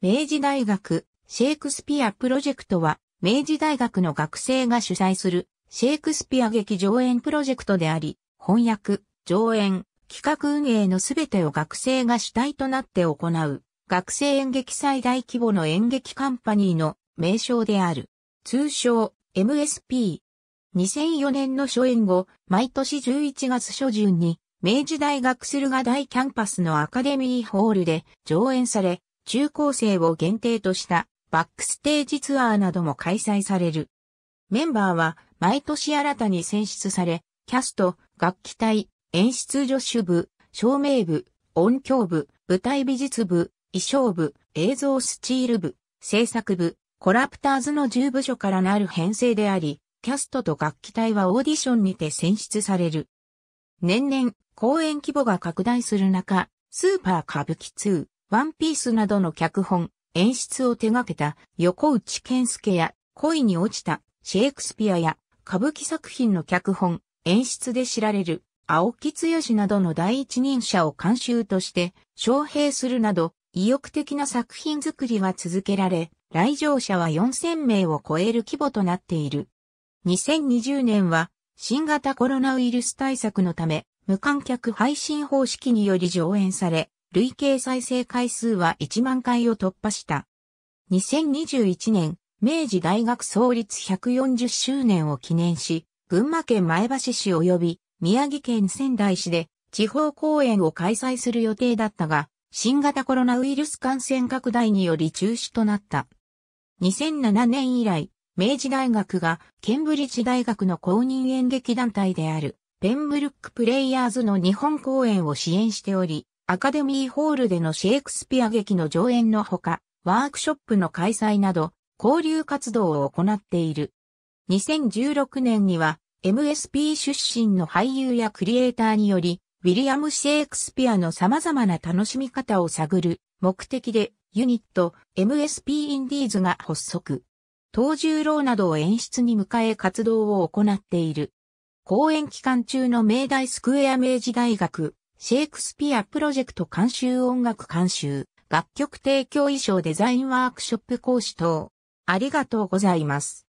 明治大学シェイクスピアプロジェクトは、明治大学の学生が主催するシェイクスピア劇上演プロジェクトであり、翻訳、上演、企画運営のすべてを学生が主体となって行う、学生演劇最大規模の演劇カンパニーの名称である。通称、MSP。2004年の初演後、毎年11月初旬に、明治大学駿河大キャンパスのアカデミーホールで上演され、中高生を限定としたバックステージツアーなども開催される。メンバーは毎年新たに選出され、キャスト、楽器隊、演出助手部、照明部、音響部、舞台美術部、衣装部、映像スチール部、制作部、コラプターズの10部署からなる編成であり、キャストと楽器隊はオーディションにて選出される。年々、公演規模が拡大する中、スーパー歌舞伎2、ワンピースなどの脚本、演出を手掛けた横内健介や恋に落ちたシェイクスピアや歌舞伎作品の脚本、演出で知られる青木剛などの第一人者を監修として招聘するなど意欲的な作品作りが続けられ、来場者は4000名を超える規模となっている。2020年は新型コロナウイルス対策のため無観客配信方式により上演され、累計再生回数は1万回を突破した。2021年、明治大学創立140周年を記念し、群馬県前橋市及び宮城県仙台市で地方公演を開催する予定だったが、新型コロナウイルス感染拡大により中止となった。2007年以来、明治大学がケンブリッジ大学の公認演劇団体であるペンブルックプレイヤーズの日本公演を支援しており、アカデミーホールでのシェイクスピア劇の上演のほか、ワークショップの開催など、交流活動を行っている。2016年には、MSP 出身の俳優やクリエイターにより、ウィリアム・シェイクスピアの様々な楽しみ方を探る目的で、ユニット MSP インディーズが発足。東十郎などを演出に迎え活動を行っている。公演期間中の明大スクエア明治大学シェイクスピアプロジェクト監修音楽監修、楽曲提供衣装デザインワークショップ講師等。ありがとうございます。